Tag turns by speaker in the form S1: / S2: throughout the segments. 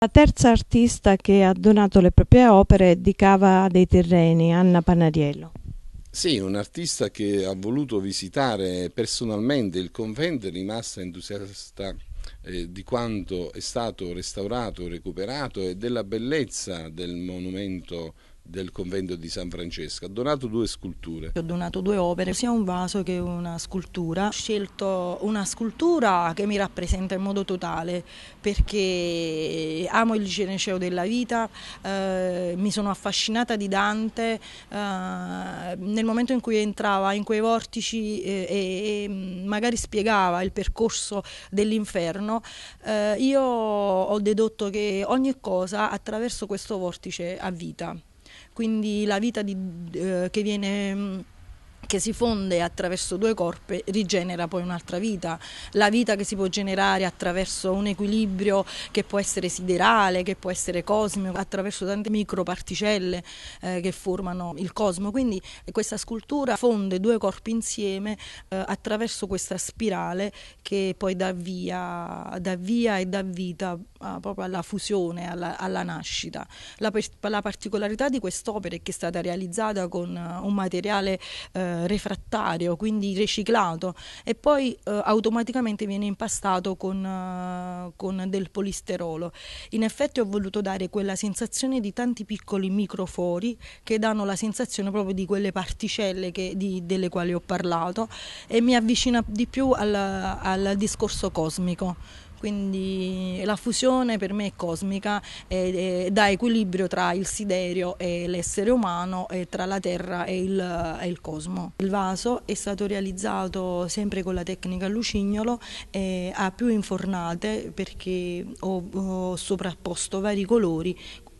S1: La terza artista che ha donato le proprie opere è di Cava dei Terreni, Anna Panariello.
S2: Sì, un'artista che ha voluto visitare personalmente il convento è rimasta entusiasta eh, di quanto è stato restaurato, recuperato e della bellezza del monumento del convento di San Francesco. Ha donato due sculture.
S1: Ho donato due opere, sia un vaso che una scultura. Ho scelto una scultura che mi rappresenta in modo totale perché amo il Geneceo della vita, eh, mi sono affascinata di Dante eh, nel momento in cui entrava in quei vortici eh, e, magari spiegava il percorso dell'inferno, eh, io ho dedotto che ogni cosa attraverso questo vortice ha vita. Quindi la vita di, eh, che viene mm, che si fonde attraverso due corpi rigenera poi un'altra vita, la vita che si può generare attraverso un equilibrio che può essere siderale, che può essere cosmico, attraverso tante microparticelle eh, che formano il cosmo. Quindi questa scultura fonde due corpi insieme eh, attraverso questa spirale che poi dà via, dà via e dà vita ah, proprio alla fusione, alla, alla nascita. La, la, particolarità di quest'opera è che è stata realizzata con eh, un materiale eh, eh, refrattario, quindi riciclato e poi eh, automaticamente viene impastato con, eh, con, del polisterolo. In effetti ho voluto dare quella sensazione di tanti piccoli microfori che danno la sensazione proprio di quelle particelle che, di, delle quali ho parlato e mi avvicina di più al, al discorso cosmico quindi la fusione per me è cosmica e, dà equilibrio tra il siderio e l'essere umano e tra la terra e il, e il, cosmo. Il vaso è stato realizzato sempre con la tecnica lucignolo ha più infornate perché ho, ho sovrapposto vari colori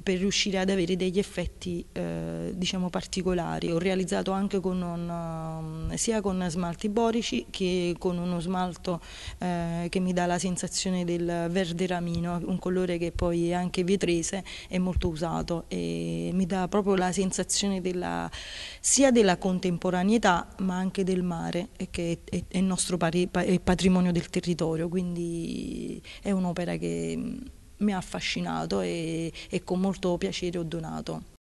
S1: per riuscire ad avere degli effetti eh, diciamo particolari. Ho realizzato anche con un, um, sia con smalti borici che con uno smalto eh, che mi dà la sensazione del verde ramino, un colore che poi è anche vetrese, è molto usato e mi dà proprio la sensazione della, sia della contemporaneità ma anche del mare che è, è il nostro pari, è patrimonio del territorio, quindi è un'opera che mi ha affascinato e, e con molto piacere ho donato.